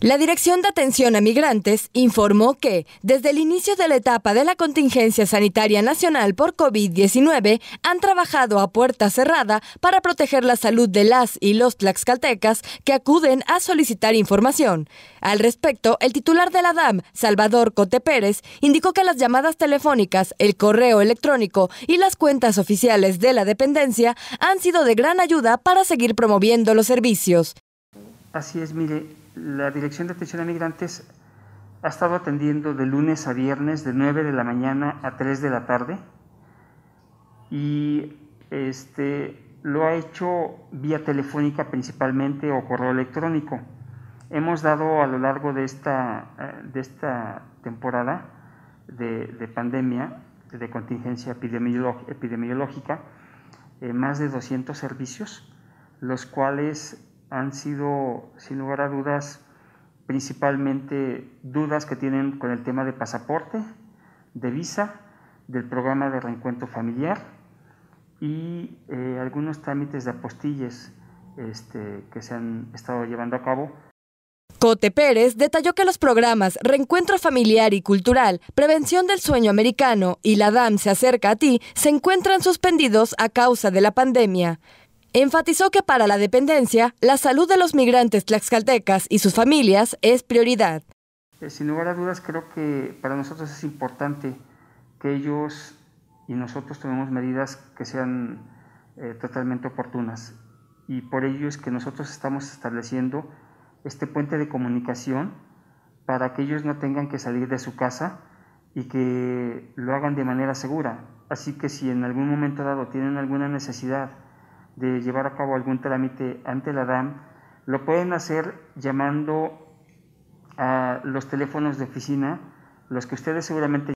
La Dirección de Atención a Migrantes informó que, desde el inicio de la etapa de la contingencia sanitaria nacional por COVID-19, han trabajado a puerta cerrada para proteger la salud de las y los tlaxcaltecas que acuden a solicitar información. Al respecto, el titular de la DAM, Salvador Cote Pérez, indicó que las llamadas telefónicas, el correo electrónico y las cuentas oficiales de la dependencia han sido de gran ayuda para seguir promoviendo los servicios. Así es, mire, la Dirección de Atención a Migrantes ha estado atendiendo de lunes a viernes de 9 de la mañana a 3 de la tarde y este, lo ha hecho vía telefónica principalmente o correo electrónico. Hemos dado a lo largo de esta, de esta temporada de, pandemia, de contingencia epidemiológica, eh, más de 200 servicios, los cuales han sido, sin lugar a dudas, principalmente dudas que tienen con el tema de pasaporte, de visa, del programa de reencuentro familiar y eh, algunos trámites de apostillas este, que se han estado llevando a cabo. Cote Pérez detalló que los programas Reencuentro Familiar y Cultural, Prevención del Sueño Americano y La DAM se acerca a ti se encuentran suspendidos a causa de la pandemia. Enfatizó que para la dependencia, la salud de los migrantes tlaxcaltecas y sus familias es prioridad. Eh, sin lugar a dudas, creo que para nosotros es importante que ellos y nosotros tomemos medidas que sean eh, totalmente oportunas. Y por ello es que nosotros estamos estableciendo este puente de comunicación para que ellos no tengan que salir de su casa y que lo hagan de manera segura. Así que si en algún momento dado tienen alguna necesidad de llevar a cabo algún trámite ante la DAM, lo pueden hacer llamando a los teléfonos de oficina, los que ustedes seguramente...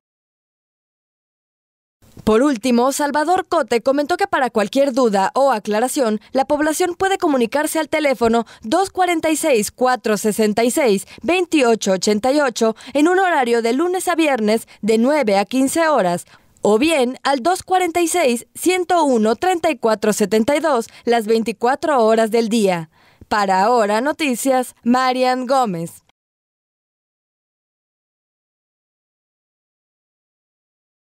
Por último, Salvador Cote comentó que para cualquier duda o aclaración, la población puede comunicarse al teléfono 246-466-2888 en un horario de lunes a viernes de 9 a 15 horas o bien al 246-101-3472 las 24 horas del día. Para ahora noticias, Marian Gómez.